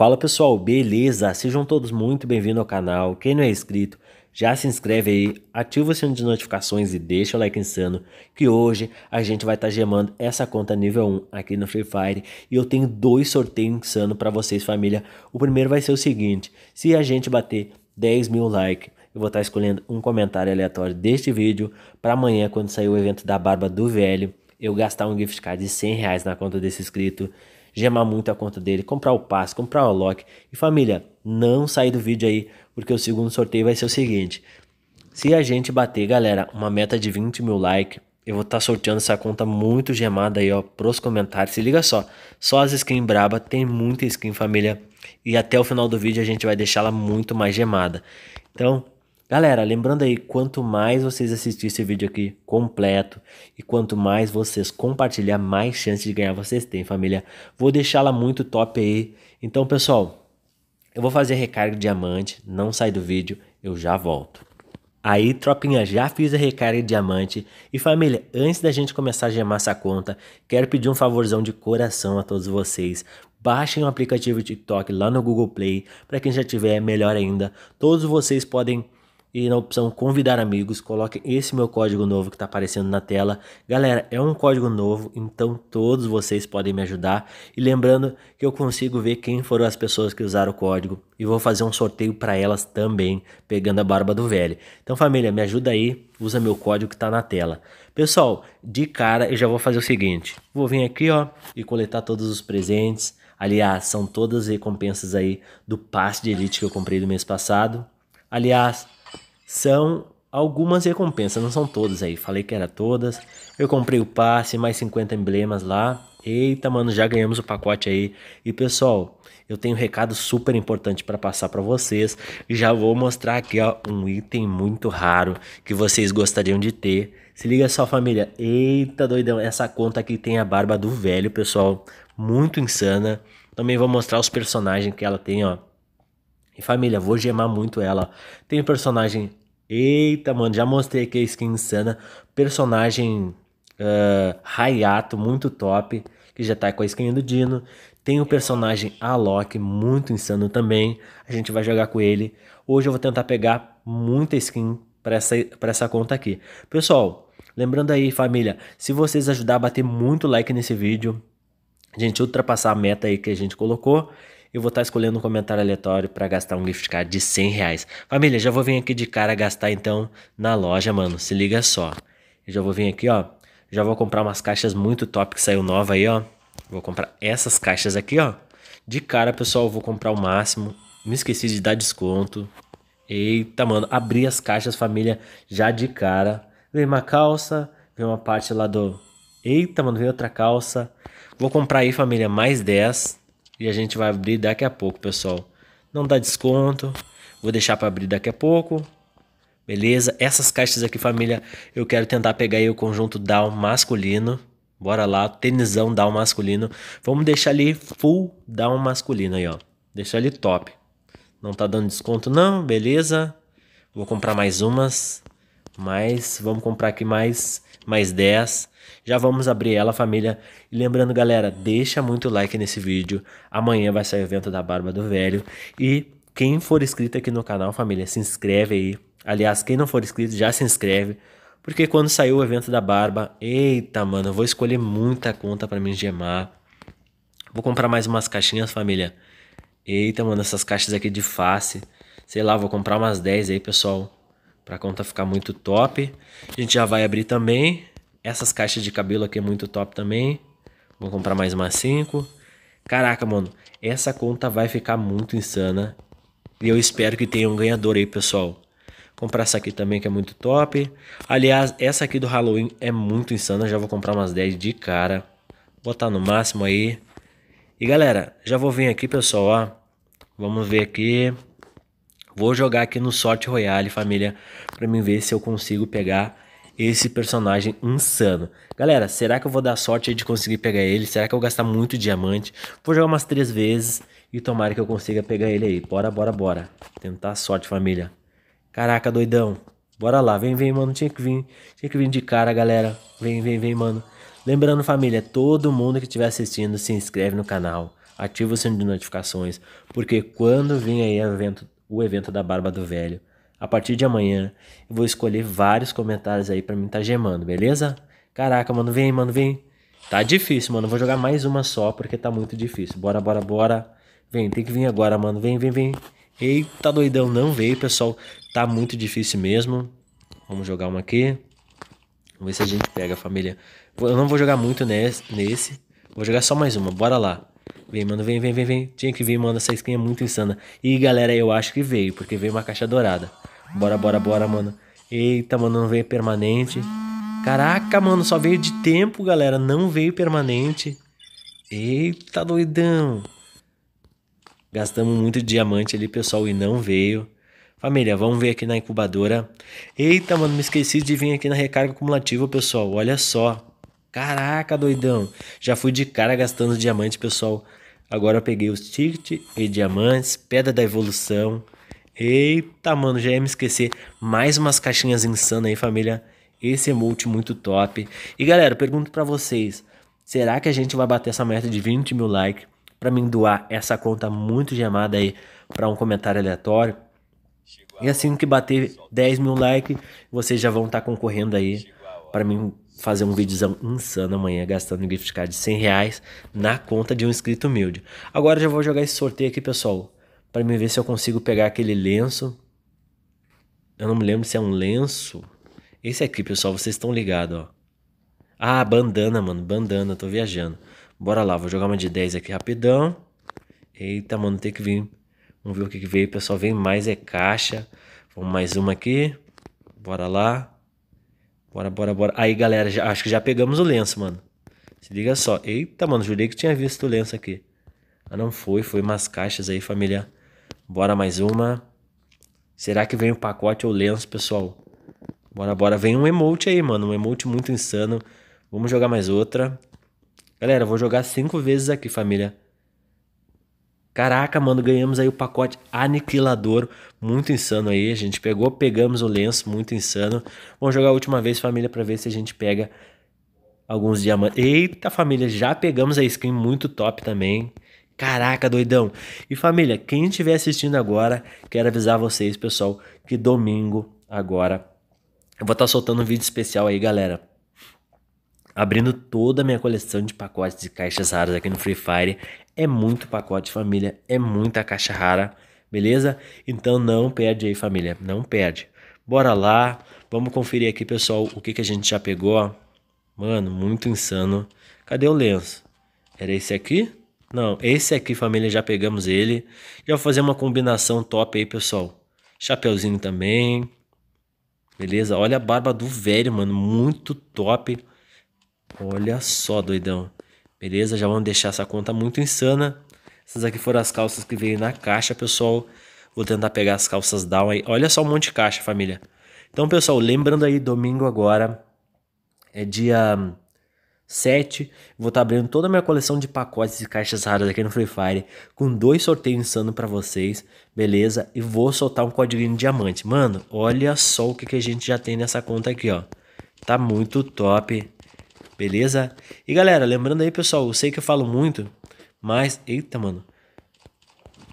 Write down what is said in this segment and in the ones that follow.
Fala pessoal, beleza? Sejam todos muito bem-vindos ao canal. Quem não é inscrito, já se inscreve aí, ativa o sininho de notificações e deixa o like insano, que hoje a gente vai estar tá gemando essa conta nível 1 aqui no Free Fire e eu tenho dois sorteios insanos para vocês, família. O primeiro vai ser o seguinte, se a gente bater 10 mil likes, eu vou estar tá escolhendo um comentário aleatório deste vídeo para amanhã, quando sair o evento da Barba do Velho, eu gastar um gift card de 100 reais na conta desse inscrito gemar muito a conta dele, comprar o passe, comprar o lock. E família, não sair do vídeo aí, porque o segundo sorteio vai ser o seguinte. Se a gente bater, galera, uma meta de 20 mil likes, eu vou estar tá sorteando essa conta muito gemada aí, ó, pros comentários. Se liga só, só as skins braba, tem muita skin, família. E até o final do vídeo a gente vai deixá-la muito mais gemada. Então, Galera, lembrando aí, quanto mais vocês assistirem esse vídeo aqui completo e quanto mais vocês compartilhar, mais chance de ganhar vocês têm, família. Vou deixá-la muito top aí. Então, pessoal, eu vou fazer recarga de diamante, não sai do vídeo, eu já volto. Aí, tropinha, já fiz a recarga de diamante. E família, antes da gente começar a gemar essa conta, quero pedir um favorzão de coração a todos vocês. Baixem o aplicativo TikTok lá no Google Play. Para quem já tiver, é melhor ainda. Todos vocês podem e na opção convidar amigos, coloque esse meu código novo que está aparecendo na tela. Galera, é um código novo, então todos vocês podem me ajudar. E lembrando que eu consigo ver quem foram as pessoas que usaram o código e vou fazer um sorteio para elas também, pegando a barba do velho. Então, família, me ajuda aí, usa meu código que está na tela. Pessoal, de cara eu já vou fazer o seguinte: vou vir aqui, ó, e coletar todos os presentes. Aliás, são todas recompensas aí do passe de elite que eu comprei do mês passado. Aliás, são algumas recompensas, não são todas aí. Falei que era todas. Eu comprei o passe, mais 50 emblemas lá. Eita, mano, já ganhamos o pacote aí. E pessoal, eu tenho um recado super importante para passar para vocês. Já vou mostrar aqui ó, um item muito raro que vocês gostariam de ter. Se liga só, família. Eita, doidão, essa conta aqui tem a barba do velho, pessoal. Muito insana. Também vou mostrar os personagens que ela tem, ó. E família, vou gemar muito ela. Tem um personagem Eita, mano, já mostrei aqui a skin insana. Personagem uh, Hayato, muito top, que já tá com a skin do Dino. Tem o personagem Alok, muito insano também. A gente vai jogar com ele. Hoje eu vou tentar pegar muita skin para essa, pra essa conta aqui. Pessoal, lembrando aí, família, se vocês ajudar a bater muito like nesse vídeo, a gente ultrapassar a meta aí que a gente colocou eu vou estar tá escolhendo um comentário aleatório para gastar um gift card de 100 reais. Família, já vou vir aqui de cara gastar então na loja, mano. Se liga só. Eu já vou vir aqui, ó. Já vou comprar umas caixas muito top que saiu nova aí, ó. Vou comprar essas caixas aqui, ó. De cara, pessoal, eu vou comprar o máximo. Me esqueci de dar desconto. Eita, mano. Abri as caixas, família, já de cara. Vem uma calça, vem uma parte lá do... Eita, mano, Vem outra calça. Vou comprar aí, família, mais 10 e a gente vai abrir daqui a pouco, pessoal. Não dá desconto, vou deixar para abrir daqui a pouco. Beleza? Essas caixas aqui, família, eu quero tentar pegar aí o conjunto down masculino. Bora lá, tenisão down masculino. Vamos deixar ali full down masculino aí, ó. Deixar ali top. Não tá dando desconto não, beleza? Vou comprar mais umas. Mas vamos comprar aqui mais mais 10. Já vamos abrir ela, família. E lembrando, galera, deixa muito like nesse vídeo. Amanhã vai sair o evento da Barba do Velho. E quem for inscrito aqui no canal, família, se inscreve aí. Aliás, quem não for inscrito, já se inscreve. Porque quando saiu o evento da Barba, eita, mano, eu vou escolher muita conta para me gemar. Vou comprar mais umas caixinhas, família. Eita, mano, essas caixas aqui de face. Sei lá, vou comprar umas 10 aí, pessoal. Pra conta ficar muito top. A gente já vai abrir também. Essas caixas de cabelo aqui é muito top também. Vou comprar mais umas 5. Caraca, mano. Essa conta vai ficar muito insana. E eu espero que tenha um ganhador aí, pessoal. Comprar essa aqui também que é muito top. Aliás, essa aqui do Halloween é muito insana. Já vou comprar umas 10 de cara. Botar no máximo aí. E galera, já vou vir aqui, pessoal, ó. Vamos ver aqui. Vou jogar aqui no Sorte Royale, família. Pra mim ver se eu consigo pegar esse personagem insano. Galera, será que eu vou dar sorte de conseguir pegar ele? Será que eu vou gastar muito diamante? Vou jogar umas três vezes e tomara que eu consiga pegar ele aí. Bora, bora, bora. Tentar a sorte, família. Caraca, doidão. Bora lá, vem, vem, mano. Tinha que vir. Tinha que vir de cara, galera. Vem, vem, vem, mano. Lembrando, família, todo mundo que estiver assistindo, se inscreve no canal. Ativa o sininho de notificações. Porque quando vir aí o evento, o evento da Barba do Velho, a partir de amanhã, eu vou escolher vários comentários aí para mim tá gemando, beleza? Caraca, mano, vem, mano, vem. Tá difícil, mano. Vou jogar mais uma só porque tá muito difícil. Bora, bora, bora. Vem, tem que vir agora, mano. Vem, vem, vem. Eita, doidão, não veio, pessoal. Tá muito difícil mesmo. Vamos jogar uma aqui. Vamos ver se a gente pega, família. Eu não vou jogar muito nesse. Vou jogar só mais uma. Bora lá. Vem, mano, vem, vem, vem, vem. Tinha que vir, mano. Essa skin é muito insana. E galera, eu acho que veio, porque veio uma caixa dourada. Bora, bora, bora, mano. Eita, mano, não veio permanente. Caraca, mano, só veio de tempo, galera. Não veio permanente. Eita, doidão. Gastamos muito diamante ali, pessoal, e não veio. Família, vamos ver aqui na incubadora. Eita, mano, me esqueci de vir aqui na recarga acumulativa, pessoal. Olha só. Caraca, doidão. Já fui de cara gastando diamante, pessoal. Agora eu peguei os tickets e diamantes, pedra da evolução, Eita, mano, já ia me esquecer. Mais umas caixinhas insanas aí, família. Esse emote muito top. E galera, pergunto para vocês: será que a gente vai bater essa meta de 20 mil likes para mim doar essa conta muito gemada aí para um comentário aleatório? E assim que bater 10 mil likes, vocês já vão estar tá concorrendo aí para mim fazer um videozão insano amanhã, gastando um gift card de 100 reais na conta de um inscrito humilde. Agora já vou jogar esse sorteio aqui, pessoal para me ver se eu consigo pegar aquele lenço. Eu não me lembro se é um lenço. Esse aqui, pessoal, vocês estão ligados, ó. Ah, bandana, mano, bandana, tô viajando. Bora lá, vou jogar uma de 10 aqui rapidão. Eita, mano, tem que vir. Vamos ver o que, que veio, pessoal. Vem mais, é caixa. Vamos mais uma aqui. Bora lá. Bora, bora, bora. Aí, galera, já, acho que já pegamos o lenço, mano. Se liga só. Eita, mano, jurei que tinha visto o lenço aqui. Ah, não foi. Foi umas caixas aí, família. Bora mais uma. Será que vem o um pacote ou lenço, pessoal? Bora, bora. Vem um emote aí, mano. Um emote muito insano. Vamos jogar mais outra. Galera, vou jogar cinco vezes aqui, família. Caraca, mano, ganhamos aí o pacote aniquilador, muito insano aí. A gente pegou, pegamos o lenço, muito insano. Vamos jogar a última vez, família, para ver se a gente pega alguns diamantes. Eita, família, já pegamos a skin muito top também. Caraca, doidão. E família, quem estiver assistindo agora, quero avisar vocês, pessoal, que domingo agora eu vou estar tá soltando um vídeo especial aí, galera. Abrindo toda a minha coleção de pacotes de caixas raras aqui no Free Fire. É muito pacote, família. É muita caixa rara, beleza? Então não perde aí, família. Não perde. Bora lá. Vamos conferir aqui, pessoal, o que, que a gente já pegou. Mano, muito insano. Cadê o lenço? Era esse aqui? Não, esse aqui, família, já pegamos ele. Já vou fazer uma combinação top aí, pessoal. Chapeuzinho também. Beleza? Olha a barba do velho, mano. Muito top. Olha só, doidão. Beleza? Já vamos deixar essa conta muito insana. Essas aqui foram as calças que veio na caixa, pessoal. Vou tentar pegar as calças down aí. Olha só um monte de caixa, família. Então, pessoal, lembrando aí, domingo agora é dia 7. Vou estar tá abrindo toda a minha coleção de pacotes e caixas raras aqui no Free Fire, com dois sorteios insano para vocês, beleza? E vou soltar um código de diamante. Mano, olha só o que, que a gente já tem nessa conta aqui, ó. Tá muito top, beleza? E galera, lembrando aí, pessoal, eu sei que eu falo muito, mas... Eita, mano.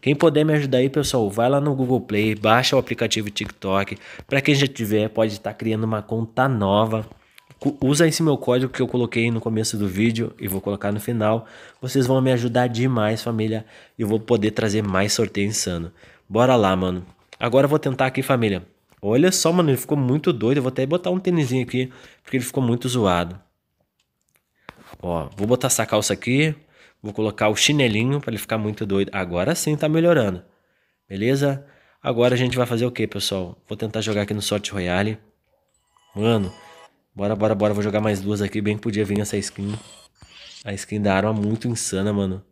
Quem puder me ajudar aí, pessoal, vai lá no Google Play, baixa o aplicativo TikTok. Para quem já tiver, pode estar tá criando uma conta nova Usa esse meu código que eu coloquei no começo do vídeo e vou colocar no final. Vocês vão me ajudar demais, família. Eu vou poder trazer mais sorteio insano. Bora lá, mano. Agora eu vou tentar aqui, família. Olha só, mano, ele ficou muito doido. Eu vou até botar um tênisinho aqui, porque ele ficou muito zoado. Ó, vou botar essa calça aqui. Vou colocar o chinelinho para ele ficar muito doido. Agora sim tá melhorando. Beleza? Agora a gente vai fazer o que, pessoal? Vou tentar jogar aqui no Sorte Royale. Mano, Bora, bora, bora. Vou jogar mais duas aqui. Bem que podia vir essa skin. A skin da arma é muito insana, mano.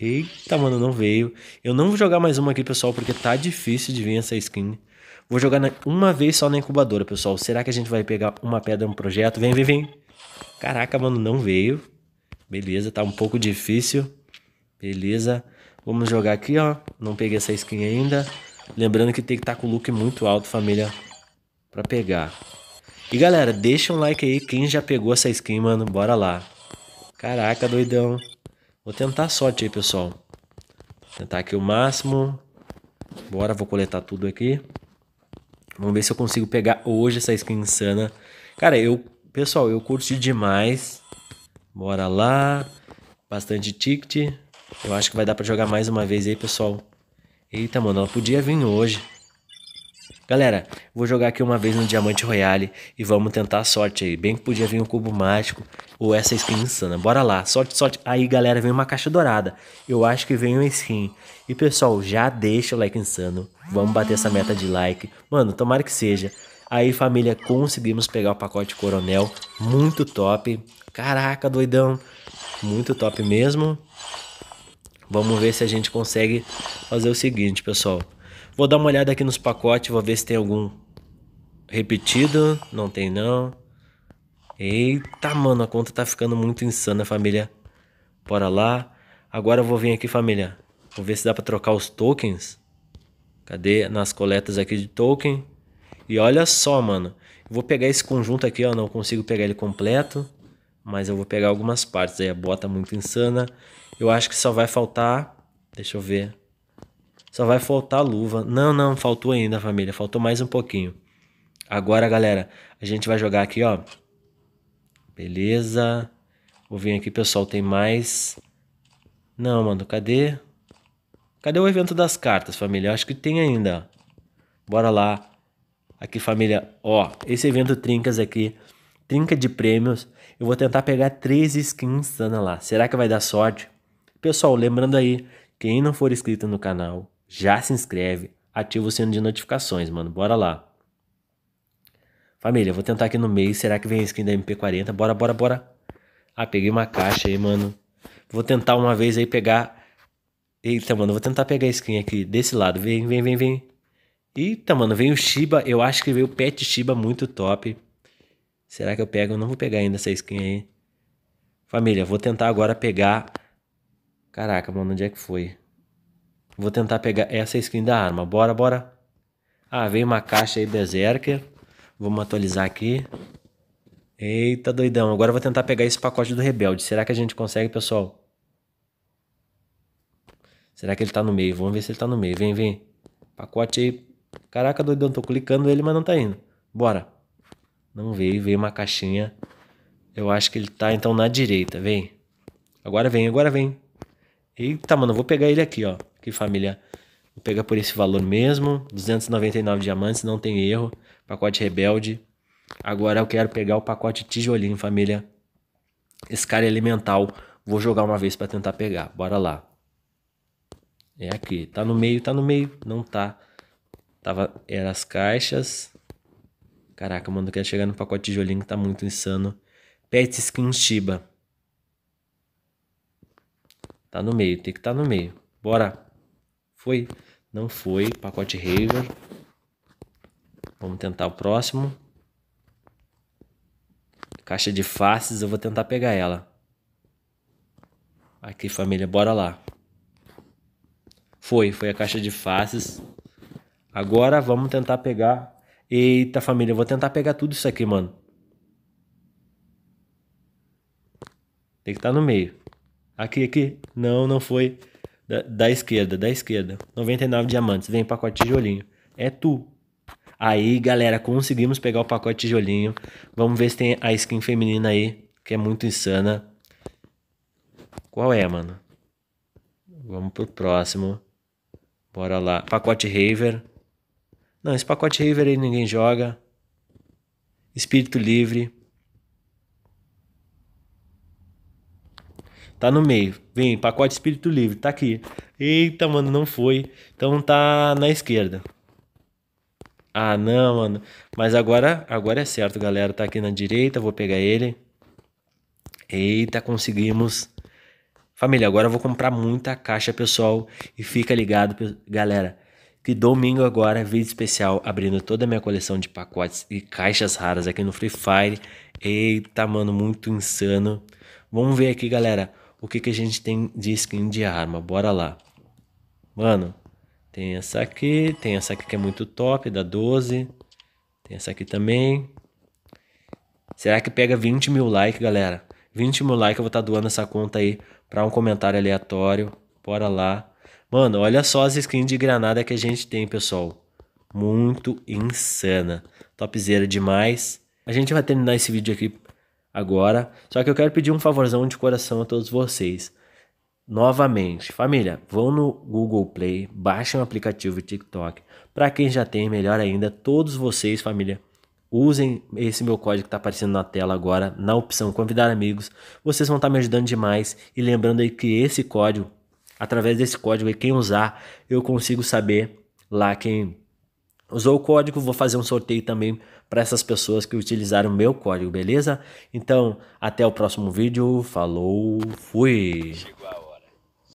Eita, mano, não veio. Eu não vou jogar mais uma aqui, pessoal, porque tá difícil de vir essa skin. Vou jogar uma vez só na incubadora, pessoal. Será que a gente vai pegar uma pedra no um projeto? Vem, vem, vem. Caraca, mano, não veio. Beleza, tá um pouco difícil. Beleza. Vamos jogar aqui, ó. Não peguei essa skin ainda. Lembrando que tem que estar tá com o look muito alto, família, pra pegar. E galera, deixa um like aí quem já pegou essa skin, mano. Bora lá. Caraca, doidão. Vou tentar a sorte aí, pessoal. Tentar aqui o máximo. Bora, vou coletar tudo aqui. Vamos ver se eu consigo pegar hoje essa skin insana. Cara, eu... Pessoal, eu curti demais. Bora lá. Bastante ticket. Eu acho que vai dar pra jogar mais uma vez aí, pessoal. Eita, mano, ela podia vir hoje. Galera, vou jogar aqui uma vez no Diamante Royale e vamos tentar a sorte aí. Bem que podia vir um cubo mágico ou essa skin insana. Bora lá, sorte, sorte. Aí, galera, vem uma caixa dourada. Eu acho que vem uma skin. E, pessoal, já deixa o like insano. Vamos bater essa meta de like. Mano, tomara que seja. Aí, família, conseguimos pegar o pacote Coronel. Muito top. Caraca, doidão. Muito top mesmo. Vamos ver se a gente consegue fazer o seguinte, pessoal. Vou dar uma olhada aqui nos pacotes, vou ver se tem algum repetido. Não tem não. Eita, mano, a conta tá ficando muito insana, família. Bora lá. Agora eu vou vir aqui, família. Vou ver se dá pra trocar os tokens. Cadê? Nas coletas aqui de token. E olha só, mano. Eu vou pegar esse conjunto aqui, ó. Não consigo pegar ele completo. Mas eu vou pegar algumas partes aí. A bota tá muito insana. Eu acho que só vai faltar... Deixa eu ver. Só vai faltar luva. Não, não, faltou ainda, família. Faltou mais um pouquinho. Agora, galera, a gente vai jogar aqui, ó. Beleza. Vou vir aqui, pessoal. Tem mais. Não, mano, cadê? Cadê o evento das cartas, família? acho que tem ainda. Bora lá. Aqui, família. Ó, esse evento Trincas aqui. Trinca de prêmios. Eu vou tentar pegar três skins, dando lá. Será que vai dar sorte? Pessoal, lembrando aí, quem não for inscrito no canal, já se inscreve, ativa o sino de notificações, mano. Bora lá. Família, vou tentar aqui no meio. Será que vem a skin da MP40? Bora, bora, bora. Ah, peguei uma caixa aí, mano. Vou tentar uma vez aí pegar. Eita, mano, vou tentar pegar a skin aqui desse lado. Vem, vem, vem, vem. Eita, mano, Vem o Shiba. Eu acho que veio o Pet Shiba muito top. Será que eu pego? Eu não vou pegar ainda essa skin aí. Família, vou tentar agora pegar. Caraca, mano, onde é que foi? Vou tentar pegar essa skin da arma. Bora, bora. Ah, veio uma caixa aí Berserker. Vamos atualizar aqui. Eita, doidão. Agora eu vou tentar pegar esse pacote do Rebelde. Será que a gente consegue, pessoal? Será que ele tá no meio? Vamos ver se ele tá no meio. Vem, vem. Pacote aí. Caraca, doidão. Tô clicando ele, mas não tá indo. Bora. Não veio. Veio uma caixinha. Eu acho que ele tá, então, na direita. Vem. Agora vem, agora vem. Eita, mano. Eu vou pegar ele aqui, ó família, vou pegar por esse valor mesmo. 299 diamantes, não tem erro. Pacote rebelde. Agora eu quero pegar o pacote tijolinho, família. Esse cara é elemental. Vou jogar uma vez para tentar pegar. Bora lá. É aqui. Tá no meio, tá no meio. Não tá. Tava, era as caixas. Caraca, mano, eu quero chegar no pacote tijolinho que tá muito insano. Pet Skin Shiba. Tá no meio, tem que estar tá no meio. Bora. Foi? Não foi. Pacote Raver. Vamos tentar o próximo. Caixa de faces, eu vou tentar pegar ela. Aqui, família, bora lá. Foi, foi a caixa de faces. Agora vamos tentar pegar. Eita, família, eu vou tentar pegar tudo isso aqui, mano. Tem que estar tá no meio. Aqui, aqui. Não, não foi da, da esquerda, da esquerda. 99 diamantes, vem pacote tijolinho. É tu. Aí, galera, conseguimos pegar o pacote tijolinho. Vamos ver se tem a skin feminina aí, que é muito insana. Qual é, mano? Vamos pro próximo. Bora lá. Pacote Raver. Não, esse pacote Raver aí ninguém joga. Espírito Livre. Tá no meio. Vem, pacote espírito livre, tá aqui. Eita, mano, não foi. Então tá na esquerda. Ah, não, mano. Mas agora, agora é certo, galera. Tá aqui na direita, vou pegar ele. Eita, conseguimos. Família, agora eu vou comprar muita caixa, pessoal. E fica ligado, galera. Que domingo agora, é vídeo especial abrindo toda a minha coleção de pacotes e caixas raras aqui no Free Fire. Eita, mano, muito insano. Vamos ver aqui, galera o que, que a gente tem de skin de arma. Bora lá. Mano, tem essa aqui, tem essa aqui que é muito top, da 12. Tem essa aqui também. Será que pega 20 mil likes, galera? 20 mil likes eu vou estar tá doando essa conta aí para um comentário aleatório. Bora lá. Mano, olha só as skins de granada que a gente tem, pessoal. Muito insana. Topzera demais. A gente vai terminar esse vídeo aqui agora. Só que eu quero pedir um favorzão de coração a todos vocês. Novamente, família, vão no Google Play, baixem o aplicativo TikTok. Para quem já tem, melhor ainda, todos vocês, família, usem esse meu código que está aparecendo na tela agora, na opção convidar amigos. Vocês vão estar tá me ajudando demais e lembrando aí que esse código, através desse código aí quem usar, eu consigo saber lá quem usou o código, vou fazer um sorteio também para essas pessoas que utilizaram o meu código, beleza? Então, até o próximo vídeo. Falou, fui!